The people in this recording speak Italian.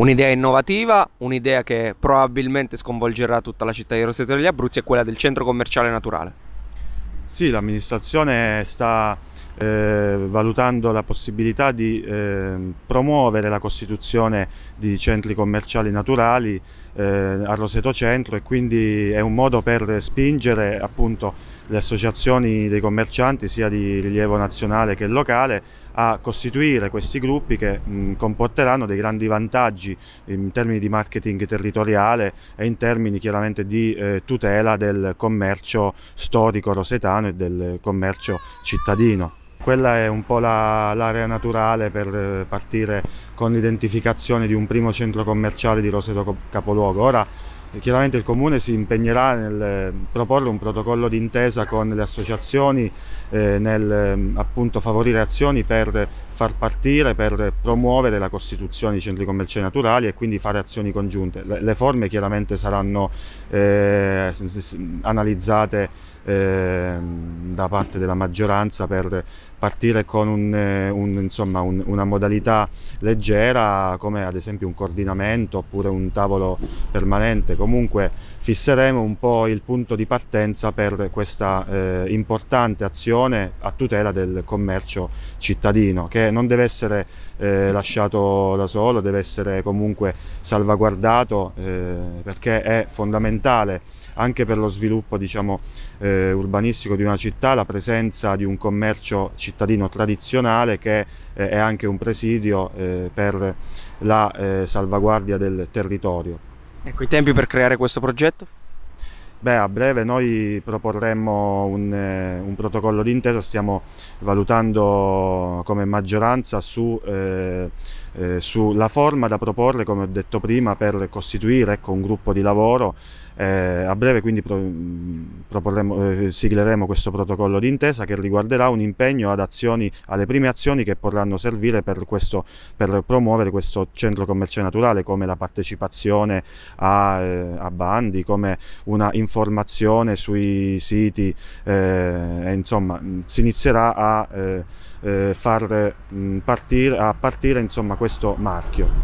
Un'idea innovativa, un'idea che probabilmente sconvolgerà tutta la città di Roseto degli Abruzzi è quella del centro commerciale naturale. Sì, l'amministrazione sta eh, valutando la possibilità di eh, promuovere la costituzione di centri commerciali naturali eh, a Roseto Centro e quindi è un modo per spingere appunto, le associazioni dei commercianti sia di rilievo nazionale che locale a costituire questi gruppi che mh, comporteranno dei grandi vantaggi in termini di marketing territoriale e in termini chiaramente di eh, tutela del commercio storico rosetano e del commercio cittadino. Quella è un po' l'area la, naturale per eh, partire con l'identificazione di un primo centro commerciale di Roseto Capoluogo. Ora Chiaramente il Comune si impegnerà nel eh, proporre un protocollo d'intesa con le associazioni eh, nel ehm, appunto, favorire azioni per far partire per promuovere la costituzione di centri commerciali naturali e quindi fare azioni congiunte. Le, le forme chiaramente saranno eh, analizzate eh, da parte della maggioranza per partire con un, eh, un, insomma, un, una modalità leggera come ad esempio un coordinamento oppure un tavolo permanente. Comunque fisseremo un po' il punto di partenza per questa eh, importante azione a tutela del commercio cittadino che non deve essere eh, lasciato da solo, deve essere comunque salvaguardato eh, perché è fondamentale anche per lo sviluppo diciamo, eh, urbanistico di una città la presenza di un commercio cittadino tradizionale che eh, è anche un presidio eh, per la eh, salvaguardia del territorio. Ecco i tempi per creare questo progetto? Beh, a breve noi proporremo un, eh, un protocollo d'intesa, stiamo valutando come maggioranza su, eh, eh, sulla forma da proporre, come ho detto prima, per costituire ecco, un gruppo di lavoro. Eh, a breve quindi pro, mm, eh, sigleremo questo protocollo d'intesa che riguarderà un impegno azioni, alle prime azioni che potranno servire per, questo, per, promuovere questo centro commerciale naturale, come la partecipazione a, eh, a bandi, come una informazione informazione sui siti, eh, insomma mm, si inizierà a eh, eh, far mm, partire, a partire insomma, questo marchio.